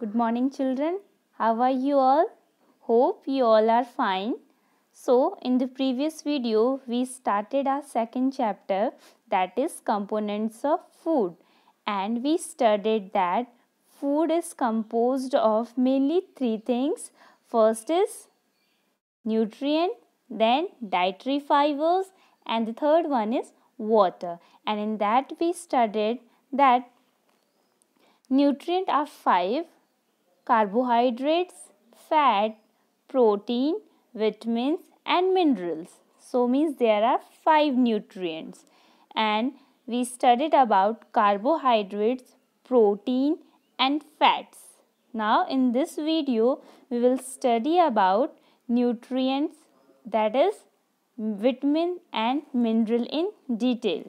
Good morning children. How are you all? Hope you all are fine. So in the previous video we started our second chapter that is components of food and we studied that food is composed of mainly three things. First is nutrient, then dietary fibers and the third one is water and in that we studied that nutrient are five carbohydrates, fat, protein, vitamins and minerals. So means there are 5 nutrients and we studied about carbohydrates, protein and fats. Now in this video we will study about nutrients that is vitamin and mineral in detail.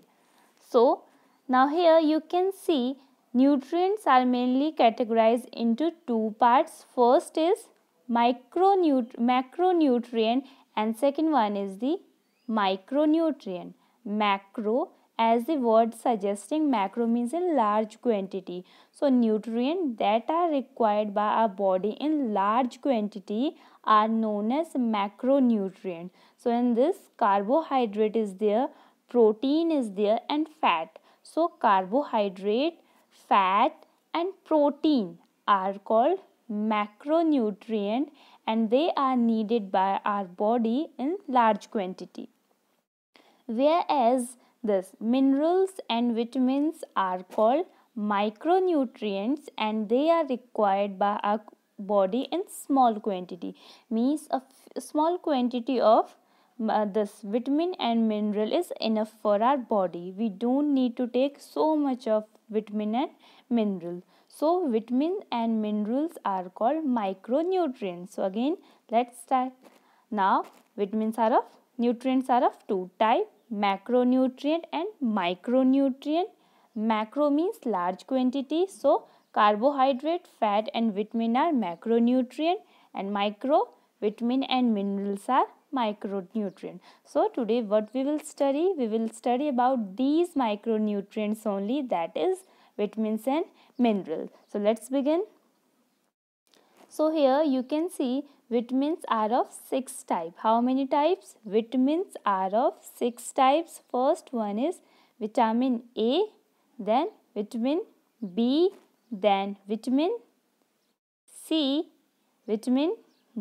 So now here you can see Nutrients are mainly categorized into two parts. First is micronut macronutrient and second one is the micronutrient. Macro as the word suggesting macro means in large quantity. So nutrients that are required by our body in large quantity are known as macronutrient. So in this carbohydrate is there, protein is there and fat. So carbohydrate fat and protein are called macronutrient and they are needed by our body in large quantity. Whereas this minerals and vitamins are called micronutrients and they are required by our body in small quantity means a small quantity of uh, this vitamin and mineral is enough for our body we don't need to take so much of vitamin and mineral so vitamins and minerals are called micronutrients so again let's start now vitamins are of nutrients are of two type macronutrient and micronutrient macro means large quantity so carbohydrate fat and vitamin are macronutrient and micro vitamin and minerals are micronutrient. So today what we will study? We will study about these micronutrients only that is vitamins and minerals. So let's begin. So here you can see vitamins are of 6 types. How many types? Vitamins are of 6 types. First one is vitamin A, then vitamin B, then vitamin C, vitamin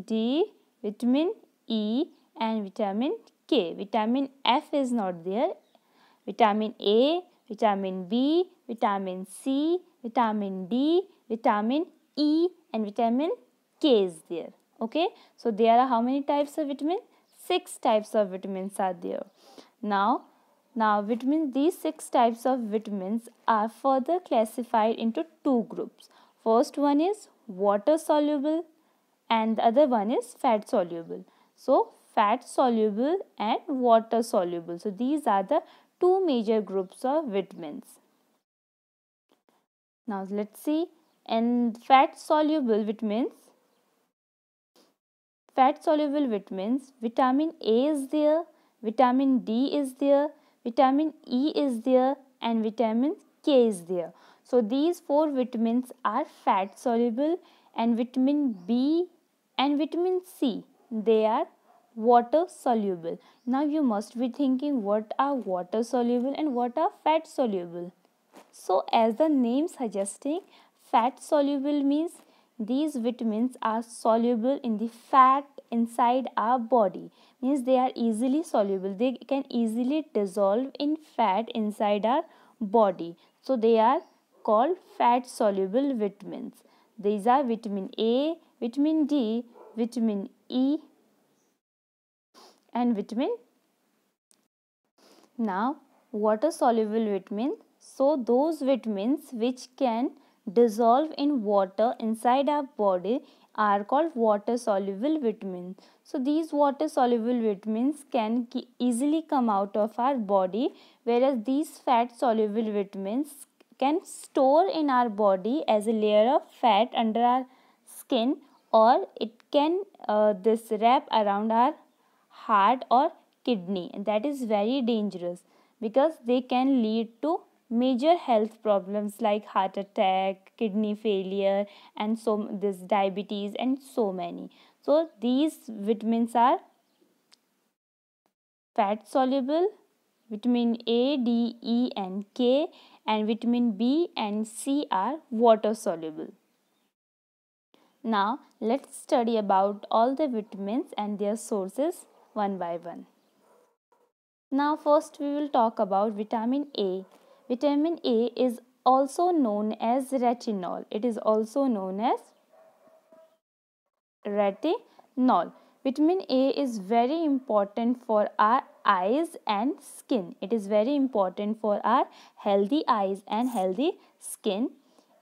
D, vitamin E and vitamin K. Vitamin F is not there. Vitamin A, vitamin B, vitamin C, vitamin D, vitamin E and vitamin K is there. Okay. So, there are how many types of vitamins? Six types of vitamins are there. Now, now vitamins, these six types of vitamins are further classified into two groups. First one is water soluble and the other one is fat soluble. So, fat soluble and water soluble. So these are the two major groups of vitamins. Now let's see and fat soluble vitamins. Fat soluble vitamins, vitamin A is there, vitamin D is there, vitamin E is there and vitamin K is there. So these four vitamins are fat soluble and vitamin B and vitamin C they are water soluble. Now you must be thinking what are water soluble and what are fat soluble. So as the name suggesting fat soluble means these vitamins are soluble in the fat inside our body means they are easily soluble they can easily dissolve in fat inside our body so they are called fat soluble vitamins these are vitamin A vitamin D vitamin E and vitamin. Now water soluble vitamins. So those vitamins which can dissolve in water inside our body are called water soluble vitamins. So these water soluble vitamins can easily come out of our body whereas these fat soluble vitamins can store in our body as a layer of fat under our skin or it can uh, this wrap around our heart or kidney and that is very dangerous because they can lead to major health problems like heart attack kidney failure and so this diabetes and so many so these vitamins are fat soluble vitamin a d e and k and vitamin b and c are water soluble now let's study about all the vitamins and their sources one by one. Now first we will talk about vitamin A. Vitamin A is also known as retinol. It is also known as retinol. Vitamin A is very important for our eyes and skin. It is very important for our healthy eyes and healthy skin.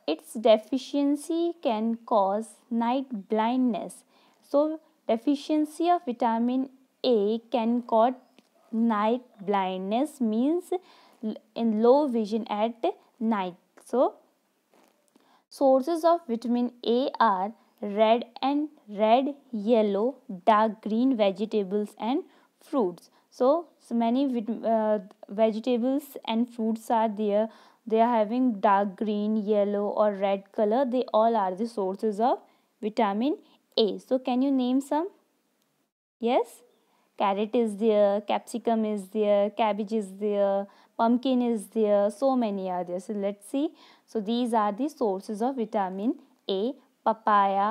Its deficiency can cause night blindness. So deficiency of vitamin a can cause night blindness means in low vision at night. So sources of vitamin A are red and red, yellow, dark green vegetables and fruits. So, so many uh, vegetables and fruits are there. They are having dark green, yellow or red color. They all are the sources of vitamin A. So can you name some? Yes? carrot is there capsicum is there cabbage is there pumpkin is there so many are there so let's see so these are the sources of vitamin a papaya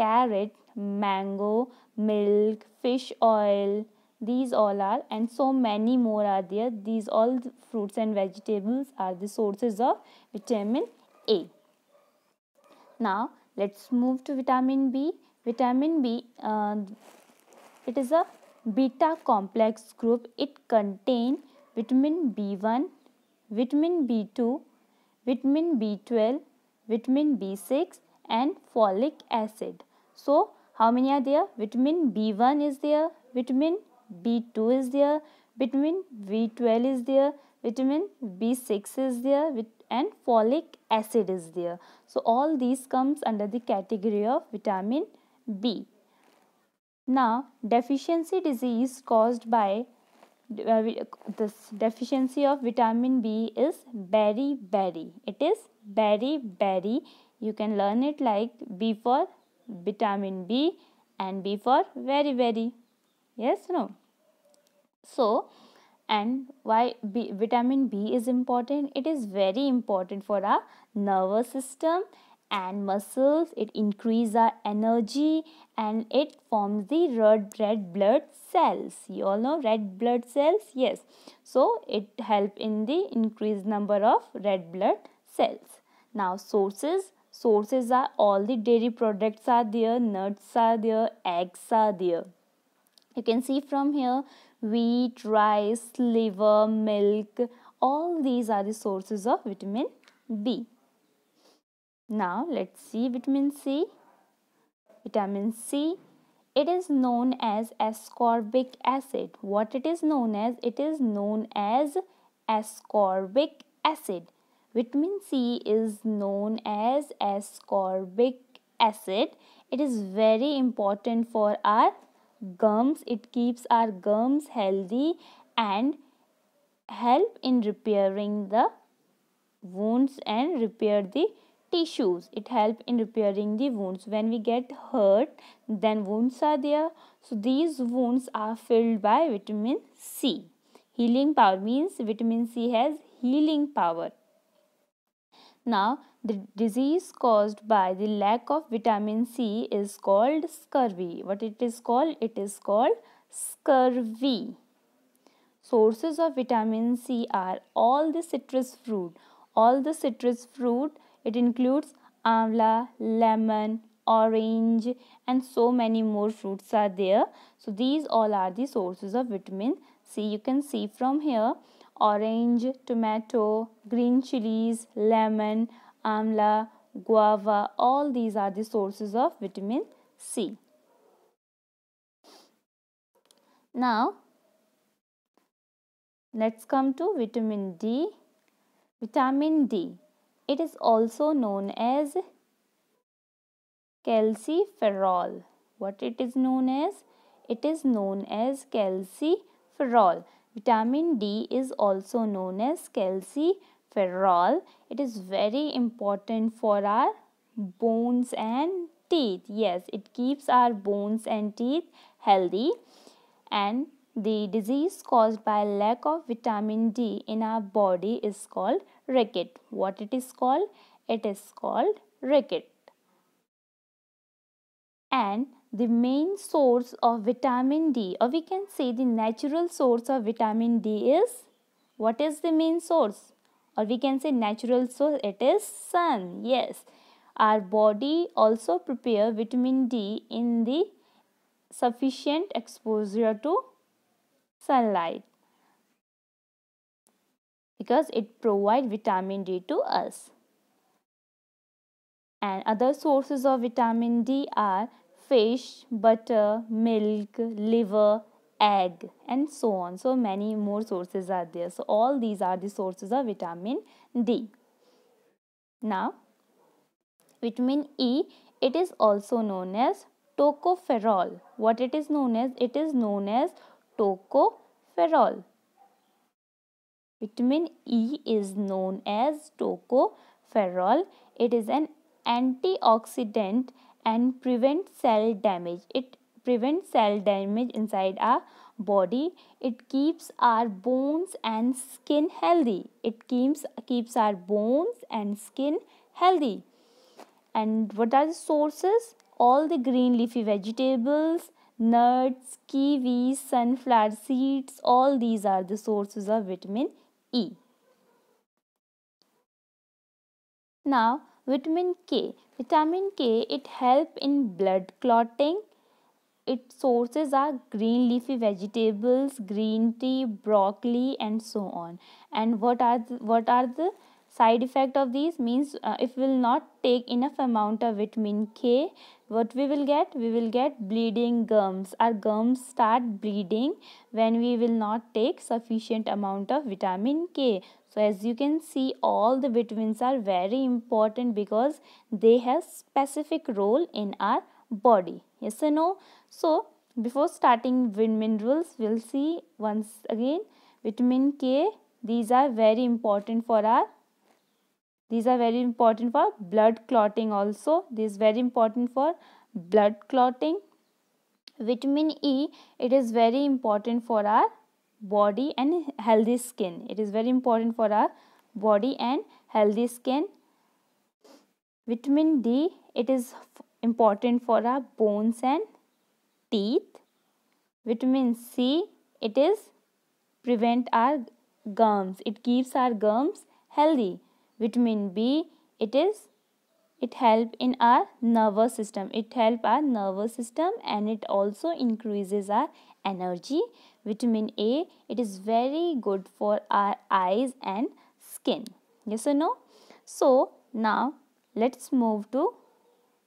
carrot mango milk fish oil these all are and so many more are there these all the fruits and vegetables are the sources of vitamin a now let's move to vitamin b vitamin b uh, it is a beta complex group it contain vitamin B1, vitamin B2, vitamin B12, vitamin B6 and folic acid. So how many are there? Vitamin B1 is there, vitamin B2 is there, vitamin B12 is there, vitamin B6 is there and folic acid is there. So all these comes under the category of vitamin B. Now, deficiency disease caused by uh, this deficiency of vitamin B is beriberi. It is beriberi. You can learn it like B for vitamin B and B for very very. Yes, no. So, and why B, vitamin B is important? It is very important for our nervous system and muscles it increases our energy and it forms the red, red blood cells you all know red blood cells yes so it help in the increased number of red blood cells now sources sources are all the dairy products are there nuts are there eggs are there you can see from here wheat rice liver milk all these are the sources of vitamin b now let's see vitamin C. Vitamin C, it is known as ascorbic acid. What it is known as? It is known as ascorbic acid. Vitamin C is known as ascorbic acid. It is very important for our gums. It keeps our gums healthy and help in repairing the wounds and repair the tissues it help in repairing the wounds when we get hurt then wounds are there so these wounds are filled by vitamin c healing power means vitamin c has healing power now the disease caused by the lack of vitamin c is called scurvy what it is called it is called scurvy sources of vitamin c are all the citrus fruit all the citrus fruit it includes amla, lemon, orange and so many more fruits are there. So these all are the sources of vitamin C. You can see from here orange, tomato, green chilies, lemon, amla, guava all these are the sources of vitamin C. Now let's come to vitamin D. Vitamin D it is also known as calciferol. What it is known as? It is known as calciferol. Vitamin D is also known as calciferol. It is very important for our bones and teeth. Yes, it keeps our bones and teeth healthy and the disease caused by lack of vitamin D in our body is called racket. What it is called? It is called racket. And the main source of vitamin D or we can say the natural source of vitamin D is what is the main source or we can say natural source it is sun. Yes, our body also prepare vitamin D in the sufficient exposure to sunlight because it provides vitamin D to us. And other sources of vitamin D are fish, butter, milk, liver, egg and so on. So many more sources are there. So all these are the sources of vitamin D. Now vitamin E it is also known as tocopherol. What it is known as? It is known as tocopherol. Vitamin E is known as tocopherol. It is an antioxidant and prevents cell damage. It prevents cell damage inside our body. It keeps our bones and skin healthy. It keeps, keeps our bones and skin healthy. And what are the sources? All the green leafy vegetables, nuts, kiwis, sunflower seeds, all these are the sources of vitamin E. E. Now vitamin K. Vitamin K it help in blood clotting. Its sources are green leafy vegetables, green tea, broccoli and so on. And what are the, what are the side effect of these means uh, if we will not take enough amount of vitamin K what we will get we will get bleeding gums our gums start bleeding when we will not take sufficient amount of vitamin k so as you can see all the vitamins are very important because they have specific role in our body yes or no so before starting minerals we'll see once again vitamin k these are very important for our these are very important for blood clotting also this is very important for blood clotting vitamin e it is very important for our body and healthy skin it is very important for our body and healthy skin vitamin d it is important for our bones and teeth vitamin c it is prevent our gums it keeps our gums healthy vitamin B it is it help in our nervous system it help our nervous system and it also increases our energy vitamin A it is very good for our eyes and skin yes or no so now let's move to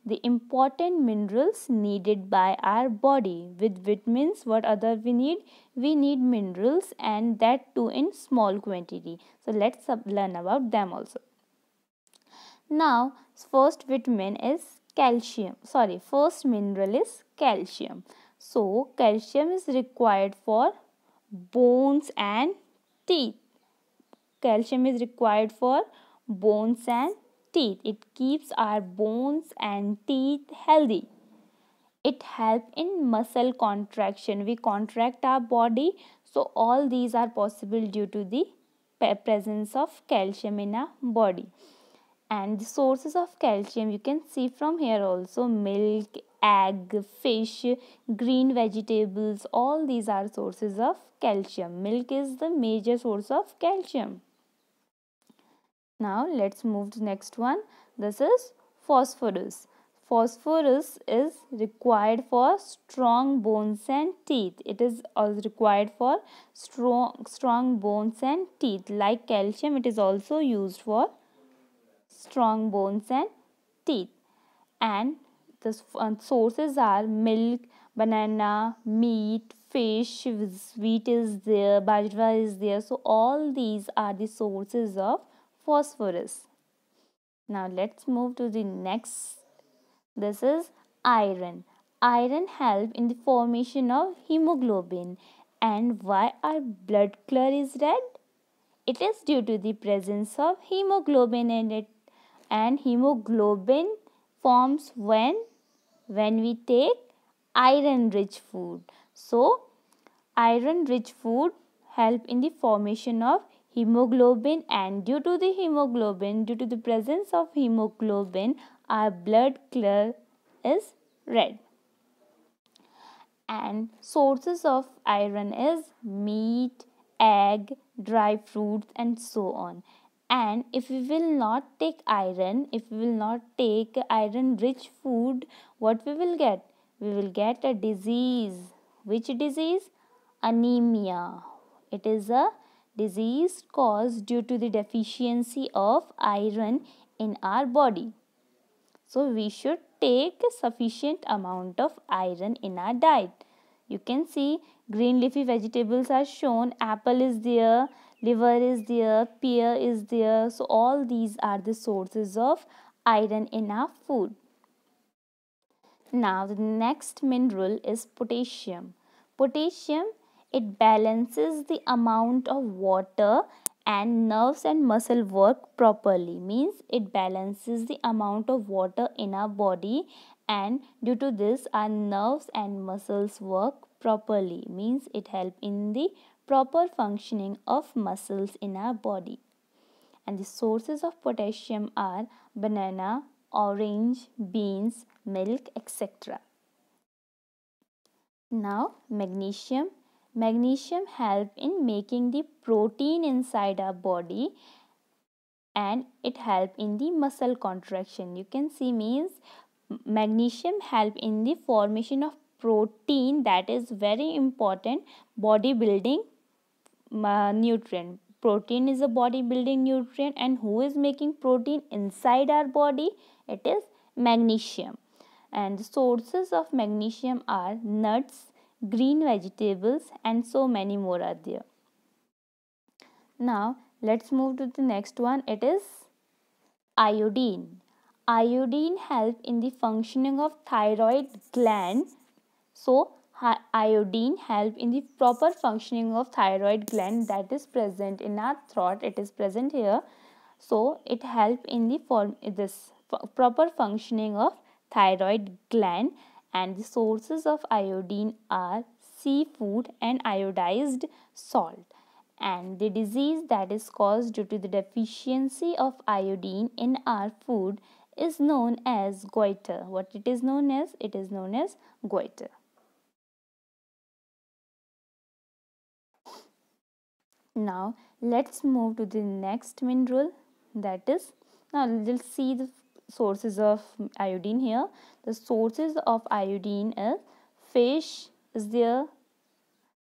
the important minerals needed by our body. With vitamins, what other we need? We need minerals and that too in small quantity. So let's learn about them also. Now, first vitamin is calcium. Sorry, first mineral is calcium. So, calcium is required for bones and teeth. Calcium is required for bones and teeth. It keeps our bones and teeth healthy. It helps in muscle contraction. We contract our body. So all these are possible due to the presence of calcium in our body. And the sources of calcium you can see from here also milk, egg, fish, green vegetables all these are sources of calcium. Milk is the major source of calcium. Now let's move to next one. This is phosphorus. Phosphorus is required for strong bones and teeth. It is also required for strong, strong bones and teeth. Like calcium, it is also used for strong bones and teeth. And the uh, sources are milk, banana, meat, fish, sweet is there, bajra is there. So all these are the sources of phosphorus. Now let's move to the next. This is iron. Iron help in the formation of hemoglobin. And why our blood color is red? It is due to the presence of hemoglobin in it. And hemoglobin forms when? When we take iron rich food. So, iron rich food help in the formation of hemoglobin and due to the hemoglobin due to the presence of hemoglobin our blood color is red and sources of iron is meat egg dry fruits and so on and if we will not take iron if we will not take iron rich food what we will get we will get a disease which disease anemia it is a disease caused due to the deficiency of iron in our body. So we should take sufficient amount of iron in our diet. You can see green leafy vegetables are shown. Apple is there, liver is there, pear is there. So all these are the sources of iron in our food. Now the next mineral is potassium. Potassium it balances the amount of water and nerves and muscle work properly means it balances the amount of water in our body and due to this our nerves and muscles work properly means it help in the proper functioning of muscles in our body and the sources of potassium are banana, orange, beans, milk etc. Now magnesium magnesium help in making the protein inside our body and it help in the muscle contraction you can see means magnesium help in the formation of protein that is very important bodybuilding uh, nutrient protein is a bodybuilding nutrient and who is making protein inside our body it is magnesium and the sources of magnesium are nuts green vegetables and so many more are there. Now let's move to the next one it is iodine. Iodine help in the functioning of thyroid gland. So iodine help in the proper functioning of thyroid gland that is present in our throat it is present here so it help in the form this proper functioning of thyroid gland and the sources of iodine are seafood and iodized salt and the disease that is caused due to the deficiency of iodine in our food is known as goiter. What it is known as? It is known as goiter. Now let's move to the next mineral that is now we'll see the sources of iodine here. The sources of iodine is fish is there,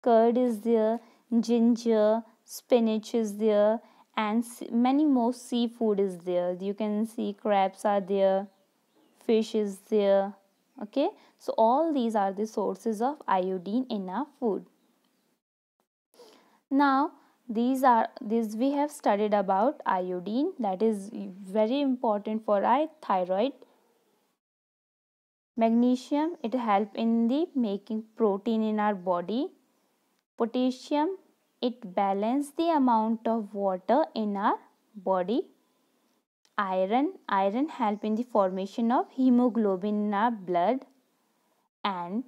curd is there, ginger, spinach is there and many more seafood is there. You can see crabs are there, fish is there. Okay, so all these are the sources of iodine in our food. Now, these are these we have studied about iodine that is very important for our thyroid magnesium it help in the making protein in our body potassium it balance the amount of water in our body iron iron help in the formation of hemoglobin in our blood and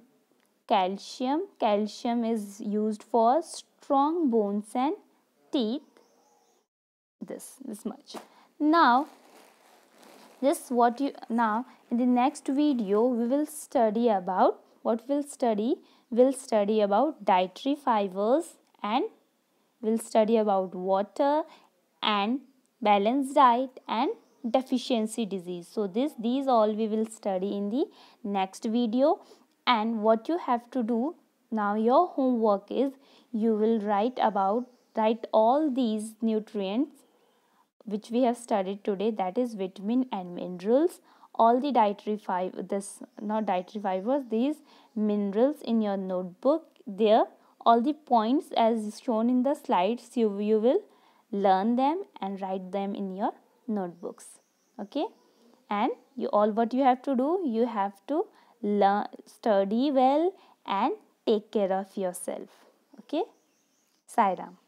calcium calcium is used for strong bones and teeth this this much now this what you now in the next video we will study about what we'll study we'll study about dietary fibers and we'll study about water and balanced diet and deficiency disease so this these all we will study in the next video and what you have to do now your homework is you will write about write all these nutrients which we have studied today that is vitamin and minerals all the dietary fiber this not dietary fibers these minerals in your notebook there all the points as shown in the slides you, you will learn them and write them in your notebooks okay and you all what you have to do you have to learn study well and take care of yourself okay sairam